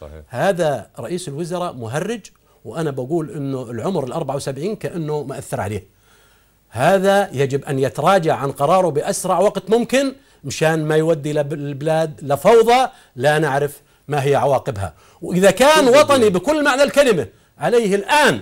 صحيح. هذا رئيس الوزراء مهرج وأنا بقول أنه العمر ال 74 كأنه مأثر عليه هذا يجب أن يتراجع عن قراره بأسرع وقت ممكن مشان ما يودي البلاد لفوضى لا نعرف ما هي عواقبها وإذا كان وطني بكل معنى الكلمة عليه الآن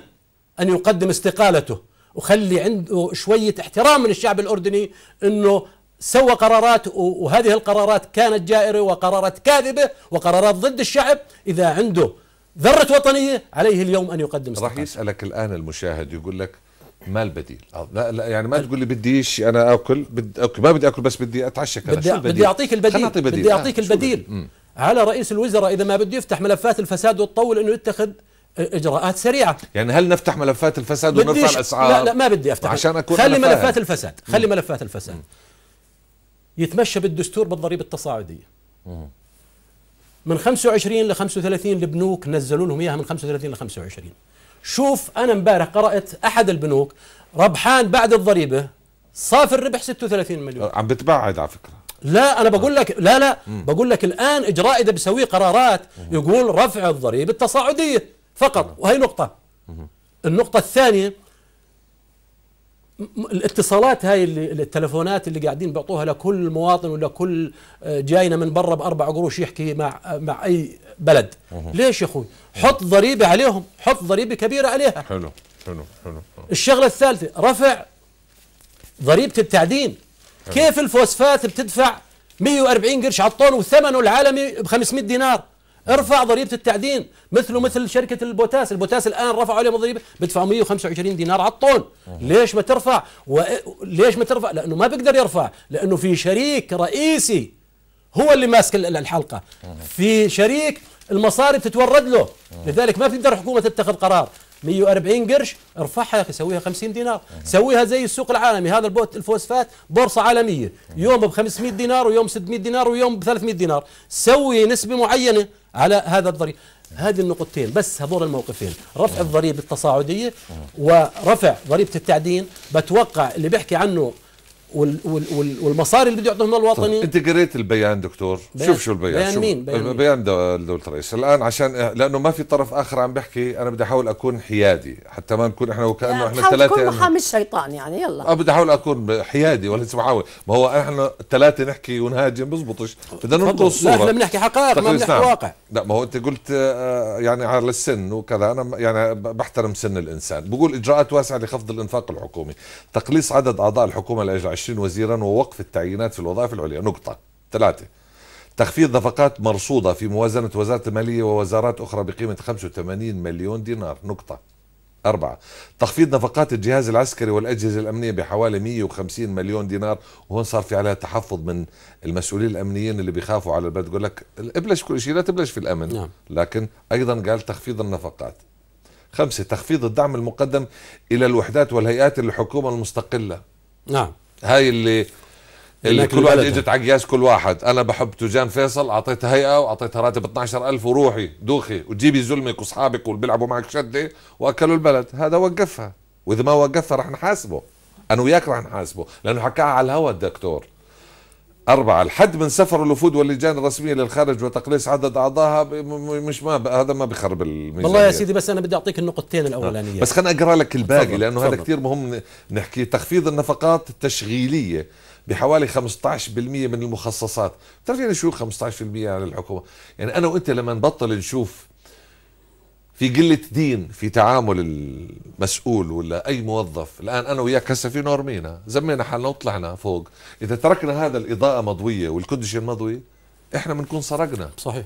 أن يقدم استقالته وخلي عنده شوية احترام من الشعب الأردني أنه سوى قرارات وهذه القرارات كانت جائرة وقرارات كاذبة وقرارات ضد الشعب إذا عنده ذرة وطنية عليه اليوم أن يقدم استقالته راح يسألك الآن المشاهد يقول لك ما البديل أه، لا, لا يعني ما تقول لي بديش انا اكل بدي أوكي ما بدي اكل بس بدي اتعشى كذا بدي, بدي اعطيك البديل بدي, بديل. بدي اعطيك آه البديل على رئيس الوزراء اذا ما بده يفتح ملفات الفساد وتطول انه يتخذ اجراءات سريعه يعني هل نفتح ملفات الفساد ونرفع الاسعار لا لا ما بدي افتح عشان اكون خلي ملفات الفساد خلي ملفات الفساد يتمشى بالدستور بالضريبه التصاعديه من 25 ل 35 البنوك نزلوا لهم اياها من 35 ل 25 شوف انا امبارح قرات احد البنوك ربحان بعد الضريبه صافي الربح 36 مليون عم بتبعد على فكره لا انا بقول لك لا لا بقول لك الان اجراء اذا بيسوي قرارات يقول رفع الضريبه التصاعديه فقط وهي نقطه النقطه الثانيه الاتصالات هاي اللي التلفونات اللي قاعدين بيعطوها لكل مواطن ولا كل آه، جاينا من برا باربع قروش يحكي مع آه، مع اي بلد ليش يا اخوي حط ضريبه عليهم حط ضريبه كبيره عليها حلو حلو حلو الشغله الثالثه رفع ضريبه التعدين كيف الفوسفات بتدفع 140 قرش على الطن وثمنه العالمي ب 500 دينار ارفع ضريبه التعدين مثله مثل شركه البوتاس البوتاس الان رفعوا عليهم الضريبه بدفعوا 125 دينار على الطن ليش ما ترفع وليش ما ترفع لانه ما بيقدر يرفع لانه في شريك رئيسي هو اللي ماسك الحلقه في شريك المصاري بتتورد له لذلك ما بتقدر الحكومه تتخذ قرار 140 قرش ارفعها يا اخي سويها 50 دينار سويها زي السوق العالمي هذا البوت الفوسفات بورصه عالميه يوم ب 500 دينار ويوم 600 دينار ويوم ب 300 دينار سوي نسبه معينه على هذا الضريب هذه النقطتين بس هذول الموقفين رفع الضريبه التصاعديه ورفع ضريبه التعدين بتوقع اللي بيحكي عنه وال والمصاري اللي بده يعطيهم الوطني طيب، انت قريت البيان دكتور بيان شوف شو البيان بيان شوف مين بيان, بيان دوله الرئيس الان عشان لانه ما في طرف اخر عم بحكي انا بدي احاول اكون حيادي حتى ما نكون احنا وكانه احنا ثلاثه تكون محامي الشيطان يعني يلا اه بدي احاول اكون حيادي ولا بحاول ما هو احنا الثلاثه نحكي ونهاجم بزبطش بدنا ننقل الصوره لا بنحكي حقائق ما طيب، بنحكي نعم. واقع لا ما هو انت قلت آه، يعني على السن وكذا انا يعني بحترم سن الانسان بقول اجراءات واسعه لخفض الانفاق الحكومي تقليص عدد اعضاء الحكومه لاجل 20 وزيرا ووقف التعيينات في الوظائف العليا نقطة ثلاثة تخفيض نفقات مرصودة في موازنة وزارة المالية ووزارات أخرى بقيمة 85 مليون دينار نقطة أربعة تخفيض نفقات الجهاز العسكري والأجهزة الأمنية بحوالي 150 مليون دينار وهون صار في عليها تحفظ من المسؤولين الأمنيين اللي بيخافوا على البلد يقول لك ابلش كل شيء لا تبلش في الأمن نعم. لكن أيضا قال تخفيض النفقات خمسة تخفيض الدعم المقدم إلى الوحدات والهيئات الحكومة المستقلة نعم هاي اللي اللي كل واحد اجت على قياس كل واحد انا بحب تجان فيصل اعطيتها هيئه واعطيتها راتب 12000 وروحي دوخي وجيبي زلمك واصحابك واللي بيلعبوا معك شده واكلوا البلد هذا وقفها واذا ما وقفها رح نحاسبه انا وياك رح نحاسبه لانه حكاها على الهوى الدكتور أربعة الحد من سفر الوفود واللجان الرسمية للخارج وتقليص عدد أعضائها مش ما ب... هذا ما بيخرب الميزانية والله يا سيدي بس أنا بدي أعطيك النقطتين الأولانية بس خليني أقرأ لك الباقي لأنه هذا كثير مهم نحكي تخفيض النفقات التشغيلية بحوالي 15% من المخصصات بتعرف يعني شو 15% على الحكومة يعني أنا وأنت لما نبطل نشوف في قله دين في تعامل المسؤول ولا اي موظف الان انا وياك هسه في نور مينا زمينا حالنا وطلعنا فوق اذا تركنا هذا الاضاءه مضويه والكونديشن مضوي احنا بنكون سرقنا صحيح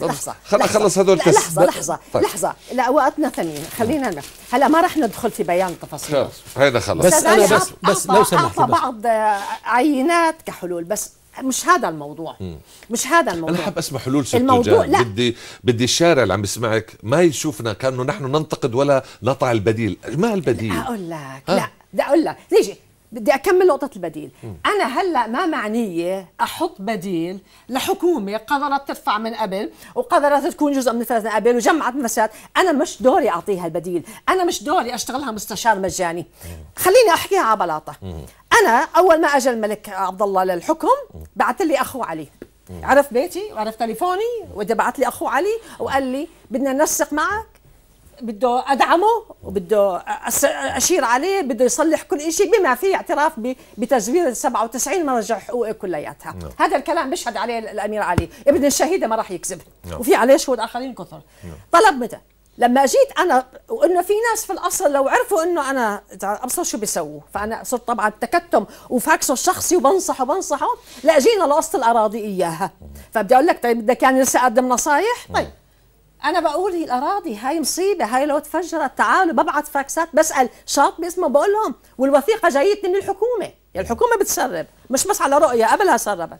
لحظه خلينا نخلص هذول لحظه لحظة لحظه طيب. لحظه لا وقتنا ثمين خلينا نف... هلا ما رح ندخل في بيان تفاصيل هيدا خلص بس انا بس بس لو سمحت بعض عينات كحلول بس مش هذا الموضوع مش هذا الموضوع انا حاب اسمع حلول الموضوع لا. بدي بدي الشارع اللي عم يسمعك ما يشوفنا كانه نحن ننتقد ولا نطع البديل ما البديل اقول لك آه. لا بدي اقول لك ليش بدي اكمل نقطه البديل م. انا هلا ما معنيه احط بديل لحكومه قررت ترفع من قبل وقررت تكون جزء من الفلس من قبل وجمعت نفسات انا مش دوري اعطيها البديل انا مش دوري اشتغلها مستشار مجاني م. خليني احكيها على بلاطه م. انا اول ما اجى الملك عبد الله للحكم بعث لي اخوه علي عرف بيتي وعرف تليفوني وده بعث لي اخوه علي وقال لي بدنا ننسق معك بده ادعمه وبده اشير عليه بده يصلح كل شيء بما فيه اعتراف بتزوير ال 97 مرجع حقوقي كلياتها نعم. هذا الكلام بيشهد عليه الامير علي ابن الشهيده ما راح يكذب نعم. وفي عليه شهود اخرين كثر نعم. طلب متى لما جيت انا وانه في ناس في الاصل لو عرفوا انه انا ابصر شو بيسووا فانا صرت طبعا تكتم وفاكسه الشخصي وبنصحه بنصحه لا جينا لقصه الاراضي اياها فبدي اقول لك طيب بدك يعني لسه اقدم نصايح طيب انا بقول هي الاراضي هاي مصيبه هاي لو تفجرت تعالوا ببعث فاكسات بسال شاط باسمه بقول لهم والوثيقه جايتني من الحكومه يعني الحكومه بتسرب مش بس على رؤيه قبلها سربت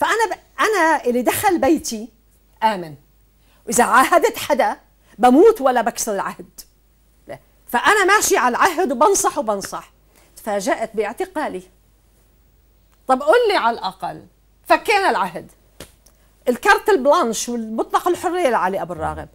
فانا ب... انا اللي دخل بيتي امن واذا عاهدت حدا بموت ولا بكسر العهد فأنا ماشي على العهد وبنصح وبنصح تفاجأت باعتقالي طب قل لي على الأقل فكينا العهد الكارت البلانش والمطلق الحرية لعلي أبو الراغب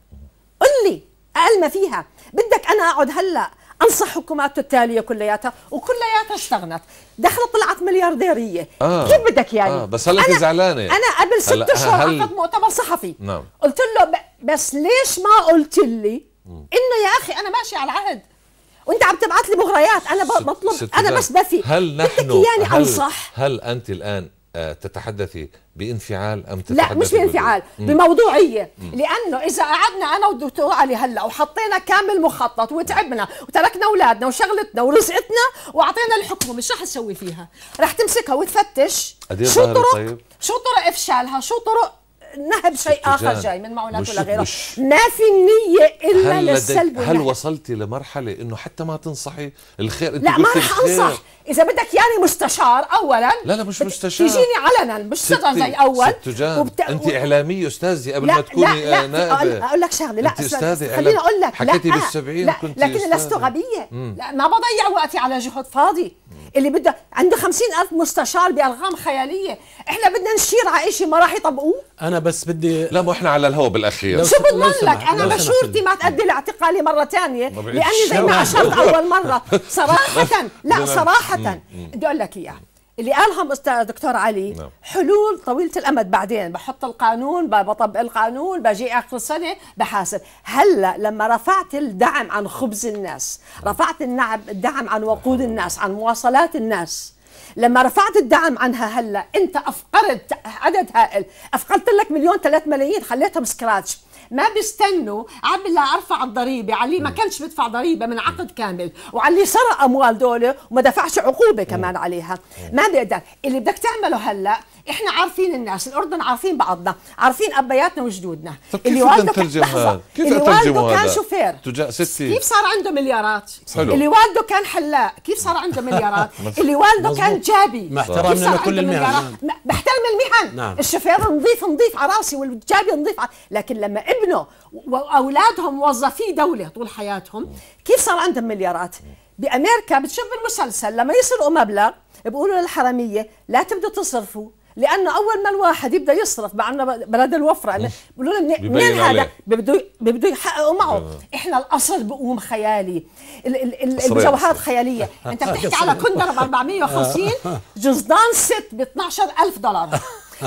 قل لي أقل ما فيها بدك أنا أقعد هلأ انصح حكوماته التاليه كلياتها وكلياتها اشتغلت دخلت طلعت مليارديريه آه. كيف بدك يعني آه. بس هلا زعلانه انا قبل ست اشهر عقد عقدت مؤتمر صحفي نعم قلت له بس ليش ما قلت لي انه يا اخي انا ماشي على العهد وانت عم تبعث لي مغريات انا بطلب انا بس بفي هل نحن يعني هل انصح هل انت الان آه، تتحدثي بانفعال ام تتحدثي لا مش بانفعال بموضوعيه مم. لانه اذا قعدنا انا والدكتور علي هلا وحطينا كامل مخطط وتعبنا وتركنا اولادنا وشغلتنا ورزقتنا واعطينا الحكومه مش رح تسوي فيها رح تمسكها وتفتش إيه شو طرق طيب؟ شو طرق افشالها شو طرق نهب شيء اخر جاي من معونات ولا غيره ما في النيه الا هل للسلب هل وصلتي لمرحله انه حتى ما تنصحي الخير انت لا ما رح انصح اذا بدك يعني مستشار اولا لا لا مش مستشار تجيني علنا مش صدر زي اول ست وبت... انت اعلاميه استاذي قبل لا ما تكوني لا لا نائبه اقول لك شغله لا استاذي خليني اقول لك حكيتي آه، بال70 لا كنت لكن لست غبيه لا ما بضيع وقتي على جهد فاضي اللي بده عنده 50000 مستشار بارقام خياليه احنا بدنا نشير على شيء ما راح يطبقوه انا بس بدي لا ما احنا على الهوا بالاخير شو بضمن لك انا مشورتي ما تأدي لاعتقالي مره ثانيه لاني زي ما اشرت اول مره صراحه لا نعم. صراحه نعم. بدي اقول لك اياها اللي قالهم استاذ دكتور علي نعم. حلول طويله الامد بعدين بحط القانون بطبق القانون بجي اخر السنه بحاسب هلا لما رفعت الدعم عن خبز الناس رفعت الدعم عن وقود الناس عن مواصلات الناس لما رفعت الدعم عنها هلا انت افقرت عدد هائل افقرت لك مليون ثلاث ملايين خليتهم سكراتش ما بيستنوا عم لا ارفع الضريبه على ما كانش بدفع ضريبه من عقد كامل وعلى اللي سرق اموال دوله وما دفعش عقوبه كمان عليها ما بيقدر اللي بدك تعمله هلا احنا عارفين الناس الاردن عارفين بعضنا عارفين ابياتنا وجدودنا طيب كيف اللي والده نترجم هذا كيف اللي والده كان شوفير ستي كيف صار عنده مليارات حلو. اللي والده كان حلاق كيف صار عنده مليارات اللي والده كان جابي مع احترامنا لكل المهن بحترم المهن نعم. الشوفير نظيف نظيف على راسي والجابي نظيف على... لكن لما ابنه واولادهم موظفي دوله طول حياتهم كيف صار عندهم مليارات بامريكا بتشوف المسلسل لما يسرقوا مبلغ بقولوا للحراميه لا تبدوا تصرفوا لانه اول ما الواحد يبدا يصرف مع بلد الوفره بيقولوا لنا منين هذا بده بده يحققوا معه آه. احنا الاصل بقوم خيالي الجوهرات خياليه انت بتحكي على كندر ب 450 آه. جزدان ست ب 12000 دولار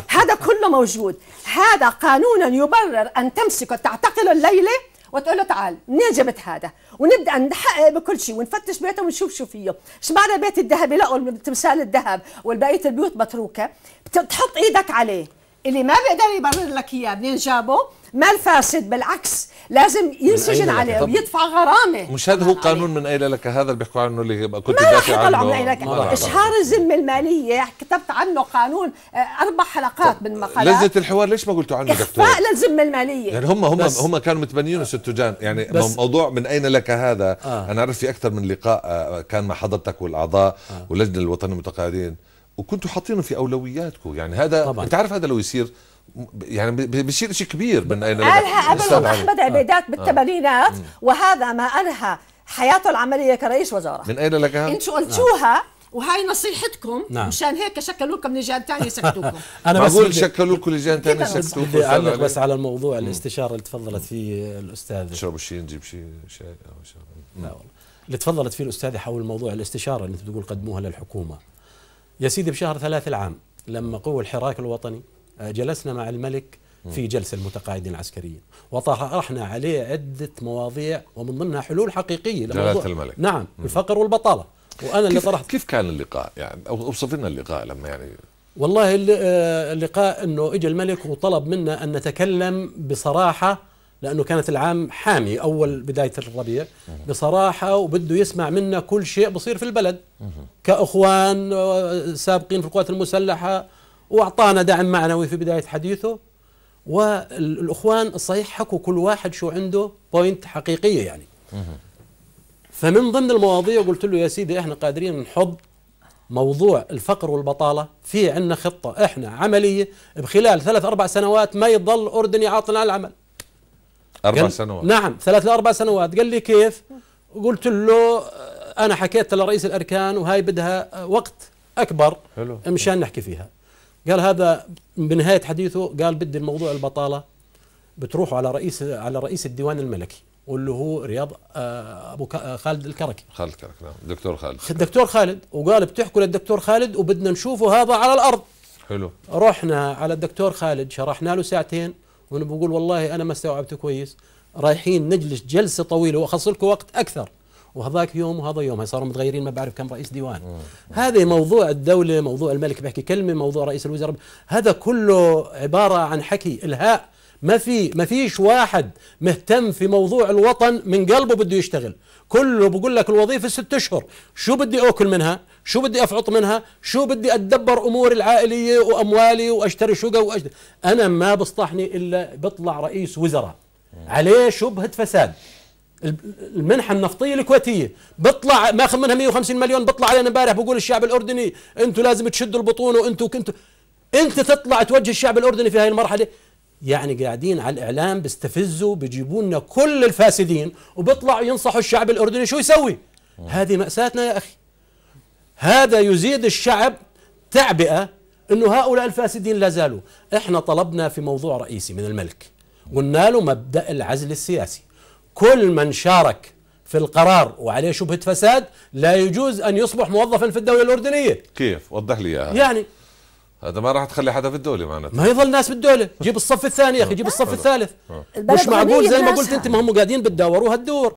هذا كله موجود هذا قانونا يبرر ان تمسك تعتقل الليله وتقول له تعال منين جبت هذا ونبدا نحقق بكل شيء ونفتش بيته ونشوف شو فيه ايش معنى بيت الذهب لقوا تمثال الذهب والبقيه البيوت متروكه بتحط ايدك عليه اللي ما بيقدر يبرر لك اياه منين جابه ما الفاسد بالعكس لازم ينسجن عليه ويدفع غرامه مش هذا هو قانون من اين لك هذا اللي بيحكوا عنه اللي كنت ما راح يطلعوا من اين لك اشهار الذمه الماليه كتبت عنه قانون آه، اربع حلقات من مقالات لذه الحوار ليش ما قلتوا عنه دكتور؟ اخفاء للذمه الماليه يعني هم هم هم كانوا متبنيين السجان يعني موضوع من اين لك هذا آه. انا عرفت في اكثر من لقاء آه، كان مع حضرتك والاعضاء آه. واللجنه الوطنيه المتقاعدين وكنتوا حاطينه في اولوياتكم يعني هذا طبعا. انت عارف هذا لو يصير يعني بيصير شيء كبير من اين قالها قبل احمد آه. عبيدات آه. بالثمانينات آه. وهذا ما انهى حياته العمليه كرئيس وزراء من اين لك انتوا آه. قلتوها وهي نصيحتكم نعم. مشان هيك شكلوا لكم لجان ثانيه يسكتوكم انا بس بقول شكلوا لكم لجان ثانيه يسكتوكم بدي اعلق بس على الموضوع مم. الاستشاره اللي تفضلت فيه الاستاذه اشرب شيء نجيب شيء شاي او شيء لا والله اللي تفضلت فيه الاستاذه حول موضوع الاستشاره اللي انت بتقول قدموها للحكومه يا سيدي بشهر ثلاث العام لما قوى الحراك الوطني آه، جلسنا مع الملك في جلسة المتقاعدين العسكريين وطرحنا عليه عدة مواضيع ومن ضمنها حلول حقيقية جلالة الملك نعم الفقر والبطالة وأنا اللي طرحت كيف كان اللقاء يعني أوصف لنا اللقاء لما يعني والله آه، اللقاء أنه إجا الملك وطلب منا أن نتكلم بصراحة لانه كانت العام حامي اول بدايه الربيع بصراحه وبده يسمع منا كل شيء بصير في البلد كاخوان سابقين في القوات المسلحه واعطانا دعم معنوي في بدايه حديثه والاخوان الصحيح حكوا كل واحد شو عنده بوينت حقيقيه يعني فمن ضمن المواضيع قلت له يا سيدي احنا قادرين نحض موضوع الفقر والبطالة في عندنا خطة احنا عملية بخلال ثلاث أربع سنوات ما يضل أردني عاطل عن العمل أربع سنوات نعم ثلاث لأربع سنوات قال لي كيف قلت له آه، أنا حكيت لرئيس الأركان وهاي بدها آه، وقت أكبر حلو مشان نحكي فيها قال هذا بنهاية حديثه قال بدي الموضوع البطالة بتروحوا على رئيس على رئيس الديوان الملكي واللي هو رياض آه، ابو خالد الكركي خالد الكركي نعم دكتور خالد الدكتور خالد وقال بتحكوا للدكتور خالد وبدنا نشوفه هذا على الارض حلو رحنا على الدكتور خالد شرحنا له ساعتين وانا بقول والله انا ما استوعبت كويس رايحين نجلس جلسه طويله واخص لكم وقت اكثر وهذاك يوم وهذا يوم صاروا متغيرين ما بعرف كم رئيس ديوان هذا موضوع الدوله موضوع الملك بيحكي كلمه موضوع رئيس الوزراء هذا كله عباره عن حكي الهاء ما في ما فيش واحد مهتم في موضوع الوطن من قلبه بده يشتغل كله بقول لك الوظيفه ست اشهر شو بدي اكل منها شو بدي افعط منها شو بدي اتدبر اموري العائليه واموالي واشتري شقه واشتري انا ما بصطحني الا بطلع رئيس وزراء عليه شبهه فساد المنحة النفطية الكويتية بطلع ماخذ منها 150 مليون بطلع علينا امبارح بقول الشعب الأردني أنتوا لازم تشدوا البطون وأنتوا كنتوا أنت تطلع توجه الشعب الأردني في هذه المرحلة يعني قاعدين على الاعلام بيستفزوا بيجيبوا لنا كل الفاسدين وبيطلعوا ينصحوا الشعب الاردني شو يسوي هذه ماساتنا يا اخي هذا يزيد الشعب تعبئه انه هؤلاء الفاسدين لا زالوا احنا طلبنا في موضوع رئيسي من الملك قلنا له مبدا العزل السياسي كل من شارك في القرار وعليه شبهه فساد لا يجوز ان يصبح موظفا في الدوله الاردنيه كيف وضح لي اياها يعني هذا ما راح تخلي حدا في الدوله معناته ما يظل ناس بالدوله جيب الصف الثاني يا اخي جيب الصف الثالث مش معقول زي ما قلت انت ما هم قاعدين بتداوروا هالدور